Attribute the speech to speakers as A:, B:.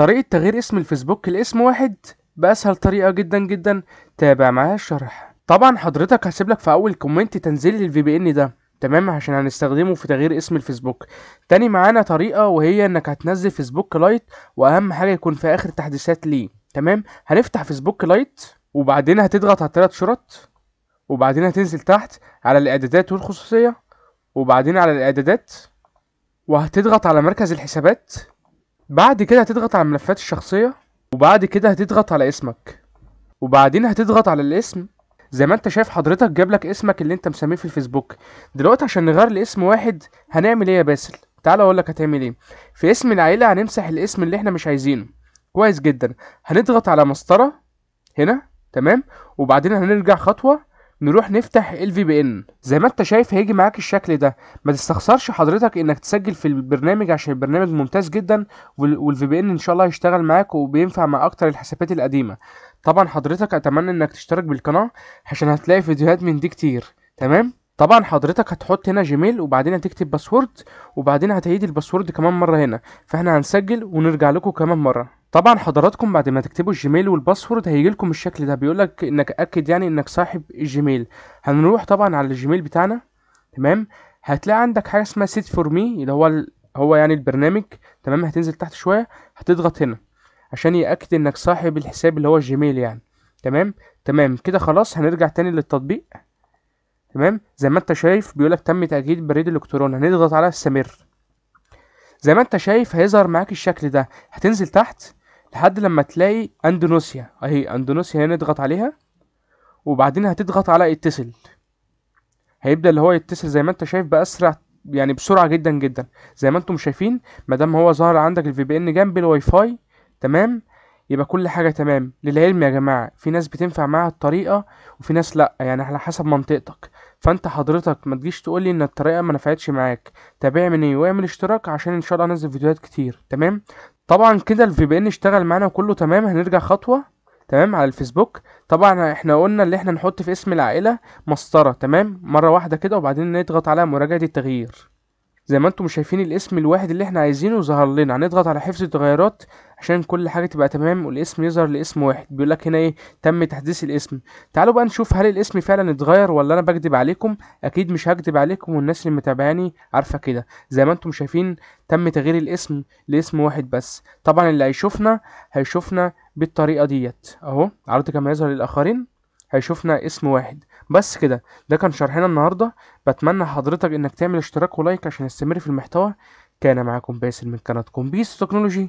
A: طريقة تغيير اسم الفيسبوك لاسم واحد بأسهل طريقة جدا جدا تابع معايا الشرح طبعا حضرتك هسيب لك في أول كومنت تنزيل الفي بي ان ده تمام عشان هنستخدمه في تغيير اسم الفيسبوك تاني معانا طريقة وهي انك هتنزل فيسبوك لايت واهم حاجة يكون في اخر تحديثات ليه تمام هنفتح فيسبوك لايت وبعدين هتضغط على التلات شرط وبعدين هتنزل تحت على الاعدادات والخصوصية وبعدين على الاعدادات وهتضغط على مركز الحسابات بعد كده هتضغط على الملفات الشخصية وبعد كده هتضغط على اسمك وبعدين هتضغط على الاسم زي ما انت شايف حضرتك جاب لك اسمك اللي انت مسميه في الفيسبوك دلوقتي عشان نغير لاسم واحد هنعمل ايه يا باسل تعالى اقول لك هتعمل ايه في اسم العيله هنمسح الاسم اللي احنا مش عايزينه كويس جدا هنضغط على مسطره هنا تمام وبعدين هنرجع خطوه نروح نفتح ال في بي ان زي ما انت شايف هيجي معاك الشكل ده ما تستخسرش حضرتك انك تسجل في البرنامج عشان البرنامج ممتاز جدا في بي ان ان شاء الله هيشتغل معاك وبينفع مع اكتر الحسابات القديمه طبعا حضرتك اتمنى انك تشترك بالقناه عشان هتلاقي فيديوهات من دي كتير تمام طبعا حضرتك هتحط هنا جيميل وبعدين هتكتب باسورد وبعدين هتعيد الباسورد كمان مره هنا فاحنا هنسجل ونرجع لكم كمان مره طبعا حضراتكم بعد ما تكتبوا الجيميل والباسورد هيجيلكم الشكل ده بيقول لك انك اكد يعني انك صاحب الجيميل هنروح طبعا على الجيميل بتاعنا تمام هتلاقي عندك حاجه اسمها سيت فور مي اللي هو هو يعني البرنامج تمام هتنزل تحت شويه هتضغط هنا عشان ياكد انك صاحب الحساب اللي هو الجيميل يعني تمام تمام كده خلاص هنرجع تاني للتطبيق تمام زي ما انت شايف بيقول لك تم تاكيد بريد الالكتروني هنضغط على استمر زي ما انت شايف هيظهر معاك الشكل ده هتنزل تحت لحد لما تلاقي اندونوسيا اهي اندونوسيا هنا نضغط عليها وبعدين هتضغط على اتصل هيبدا اللي هو يتصل زي ما انت شايف باسرع يعني بسرعه جدا جدا زي ما انتم شايفين ما دام هو ظهر عندك الفي بي ان جنب الواي فاي تمام يبقى كل حاجه تمام للعلم يا جماعه في ناس بتنفع معاها الطريقه وفي ناس لا يعني على حسب منطقتك فانت حضرتك ما تجيش تقول لي ان الطريقه ما نفعتش معاك تابعني واعمل اشتراك عشان ان شاء الله انزل فيديوهات كتير تمام طبعا كده الفي بي ان اشتغل معانا وكله تمام هنرجع خطوه تمام على الفيسبوك طبعا احنا قلنا اللي احنا نحط في اسم العائله مسطره تمام مره واحده كده وبعدين نضغط على مراجعه التغيير زي ما انتم شايفين الاسم الواحد اللي احنا عايزينه ظهر لنا هنضغط على حفظ التغيرات عشان كل حاجة تبقى تمام والاسم يظهر لاسم واحد بيقول لك هنا ايه تم تحديث الاسم تعالوا بقى نشوف هل الاسم فعلا اتغير ولا انا بكذب عليكم اكيد مش هكذب عليكم والناس اللي متابعاني عارفة كده زي ما انتم شايفين تم تغيير الاسم لاسم واحد بس طبعا اللي هيشوفنا هيشوفنا بالطريقة ديت اهو عرض كما يظهر للاخرين هيشوفنا اسم واحد بس كده ده كان شرحنا النهارده بتمنى حضرتك انك تعمل اشتراك ولايك عشان نستمر في المحتوى كان معاكم باسل من قناه كومبيس تكنولوجي